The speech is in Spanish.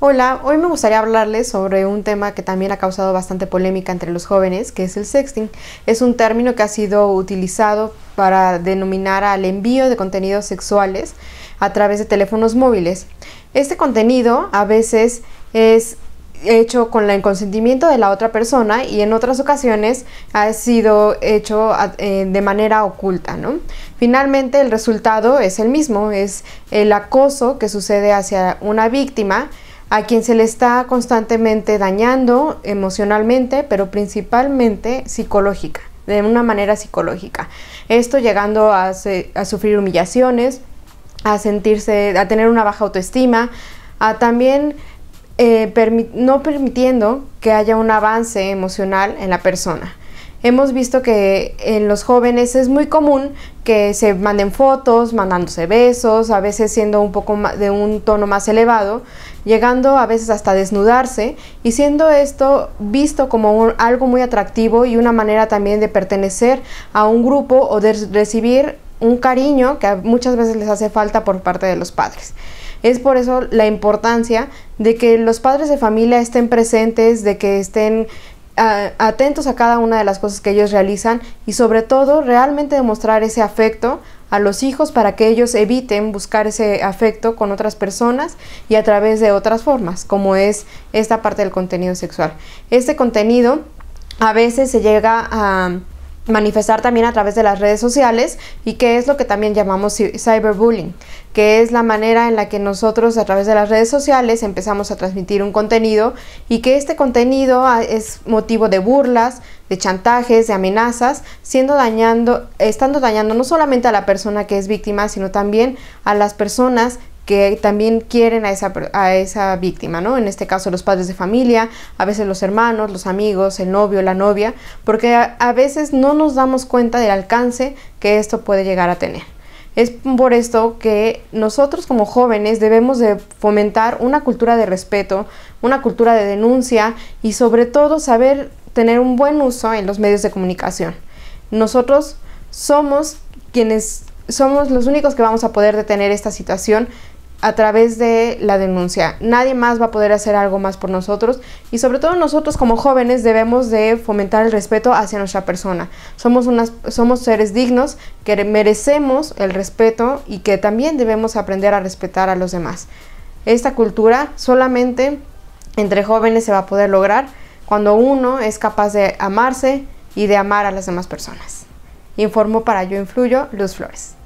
Hola, hoy me gustaría hablarles sobre un tema que también ha causado bastante polémica entre los jóvenes, que es el sexting. Es un término que ha sido utilizado para denominar al envío de contenidos sexuales a través de teléfonos móviles. Este contenido a veces es hecho con el consentimiento de la otra persona y en otras ocasiones ha sido hecho eh, de manera oculta, Finalmente el resultado es el mismo, es el acoso que sucede hacia una víctima a quien se le está constantemente dañando emocionalmente, pero principalmente psicológica, de una manera psicológica. Esto llegando a, sufrir humillaciones, a sentirse, a tener una baja autoestima, a también eh, no permitiendo que haya un avance emocional en la persona hemos visto que en los jóvenes es muy común que se manden fotos, mandándose besos, a veces siendo un poco de un tono más elevado, llegando a veces hasta desnudarse y siendo esto visto como algo muy atractivo y una manera también de pertenecer a un grupo o de recibir un cariño que muchas veces les hace falta por parte de los padres. Es por eso la importancia de que los padres de familia estén presentes, de que estén atentos a cada una de las cosas que ellos realizan y sobre todo realmente demostrar ese afecto a los hijos para que ellos eviten buscar ese afecto con otras personas y a través de otras formas, como es esta parte del contenido sexual. Este contenido a veces se llega a manifestar también a través de las redes sociales y que es lo que también llamamos cyberbullying, que es la manera en la que nosotros a través de las redes sociales empezamos a transmitir un contenido y que este contenido ah, es motivo de burlas, de chantajes, de amenazas, siendo dañando, estando dañando no solamente a la persona que es víctima, sino también a las personas que también quieren a esa, a esa víctima, ¿no? En este caso los padres de familia, a veces los hermanos, los amigos, el novio, la novia, porque a, veces no nos damos cuenta del alcance que esto puede llegar a tener. Es por esto que nosotros como jóvenes debemos de fomentar una cultura de respeto, una cultura de denuncia y sobre todo saber tener un buen uso en los medios de comunicación. Nosotros somos quienes somos los únicos que vamos a poder detener esta situación a través de la denuncia. Nadie más va a poder hacer algo más por nosotros y sobre todo nosotros como jóvenes debemos de fomentar el respeto hacia nuestra persona. Somos, unas, somos seres dignos que merecemos el respeto y que también debemos aprender a respetar a los demás. Esta cultura solamente entre jóvenes se va a poder lograr cuando uno es capaz de amarse y de amar a las demás personas. Informo para Yo Influyo Luz Flores.